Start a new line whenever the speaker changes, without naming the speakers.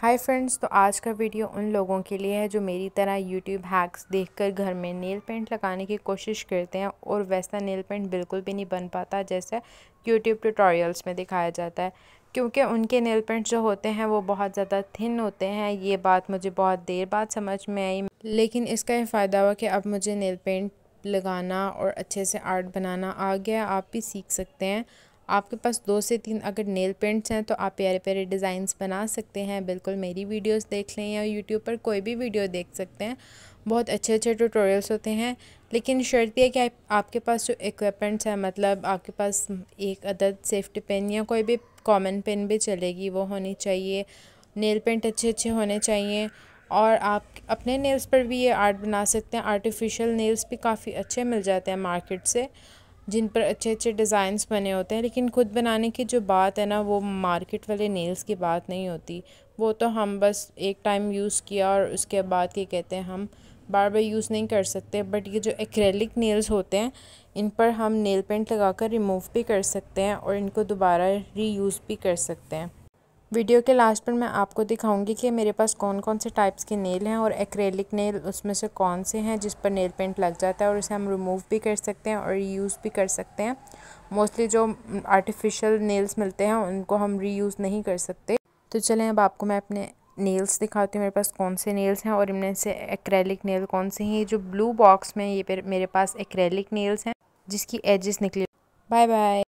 hi friends तो आज का वीडियो उन लोगों के लिए है जो मेरी तरह यूट्यूब हैक्स देखकर घर में नेल पेंट लगाने की कोशिश करते हैं और वैसा नेल पेंट बिल्कुल भी नहीं बन पाता जैसे यूट्यूब ट्यूटोरियल्स में दिखाया जाता है क्योंकि उनके नेल पेंट जो होते हैं वो बहुत ज़्यादा थिन होते हैं ये बात मुझे बहुत देर बाद समझ में आई लेकिन इसका यह फ़ायदा हुआ कि अब मुझे नेल पेंट लगाना और अच्छे से आर्ट बनाना आ गया आप भी सीख सकते हैं आपके पास दो से तीन अगर नेल पेंट्स हैं तो आप प्यारे प्यारे डिज़ाइंस बना सकते हैं बिल्कुल मेरी वीडियोस देख लें या यूट्यूब पर कोई भी वीडियो देख सकते हैं बहुत अच्छे अच्छे ट्यूटोरियल्स होते हैं लेकिन शर्त यह कि आपके पास जो इक्विपमेंट्स हैं मतलब आपके पास एक अदद सेफ्टी पेन या कोई भी कॉमन पेन भी चलेगी वो होनी चाहिए नेल पेंट अच्छे अच्छे होने चाहिए और आप अपने नेल्स पर भी ये आर्ट बना सकते हैं आर्टिफिशियल नेल्स भी काफ़ी अच्छे मिल जाते हैं मार्केट से जिन पर अच्छे अच्छे डिज़ाइंस बने होते हैं लेकिन ख़ुद बनाने की जो बात है ना वो मार्केट वाले नेल्स की बात नहीं होती वो तो हम बस एक टाइम यूज़ किया और उसके बाद ये कहते हैं हम बार बार यूज़ नहीं कर सकते बट ये जो एक्रेलिक नेल्स होते हैं इन पर हम नेल पेंट लगाकर रिमूव भी कर सकते हैं और इनको दोबारा रीयूज़ भी कर सकते हैं वीडियो के लास्ट पर मैं आपको दिखाऊंगी कि मेरे पास कौन कौन से टाइप्स के नेल हैं और एक्रेलिक नेल उसमें से कौन से हैं जिस पर नेल पेंट लग जाता है और इसे हम रिमूव भी कर सकते हैं और रीयूज़ भी कर सकते हैं मोस्टली जो आर्टिफिशियल नेल्स मिलते हैं उनको हम रीयूज़ नहीं कर सकते तो चलें अब आपको मैं अपने नेल्स दिखाती हूँ मेरे पास कौन से नेल्स हैं और इनमें से एक्रेलिक नेल कौन से हैं जो ब्लू बॉक्स में ये मेरे पास एक्रेलिक नेल्स हैं जिसकी एजेस निकली बाय बाय